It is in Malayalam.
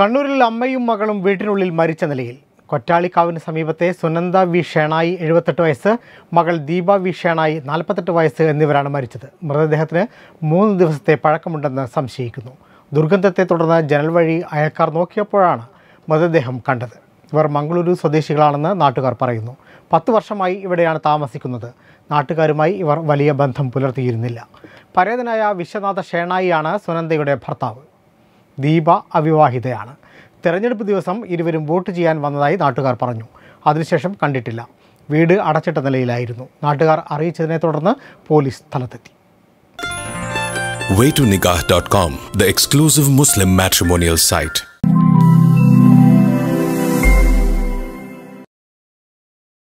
കണ്ണൂരിൽ അമ്മയും മകളും വീട്ടിനുള്ളിൽ മരിച്ച നിലയിൽ കൊറ്റാളിക്കാവിന് സമീപത്തെ സുനന്ദ വി ഷേണായി എഴുപത്തെട്ട് വയസ്സ് മകൾ ദീപ വി ഷേണായി നാൽപ്പത്തെട്ട് വയസ്സ് എന്നിവരാണ് മരിച്ചത് മൃതദേഹത്തിന് മൂന്ന് ദിവസത്തെ പഴക്കമുണ്ടെന്ന് സംശയിക്കുന്നു ദുർഗന്ധത്തെ തുടർന്ന് ജനൽ വഴി അയൽക്കാർ നോക്കിയപ്പോഴാണ് മൃതദേഹം കണ്ടത് ഇവർ മംഗളൂരു സ്വദേശികളാണെന്ന് നാട്ടുകാർ പറയുന്നു പത്ത് വർഷമായി ഇവിടെയാണ് താമസിക്കുന്നത് നാട്ടുകാരുമായി ഇവർ വലിയ ബന്ധം പുലർത്തിയിരുന്നില്ല പരേതനായ വിശ്വനാഥ ഷേണായിയാണ് സുനന്ദയുടെ ഭർത്താവ് ദീപ അവിവാഹിതയാണ് തെരഞ്ഞെടുപ്പ് ദിവസം ഇരുവരും വോട്ട് ചെയ്യാൻ വന്നതായി നാട്ടുകാർ പറഞ്ഞു അതിനുശേഷം കണ്ടിട്ടില്ല വീട് അടച്ചിട്ട നിലയിലായിരുന്നു നാട്ടുകാർ അറിയിച്ചതിനെ തുടർന്ന് പോലീസ് സ്ഥലത്തെത്തി way the exclusive muslim matrimonial site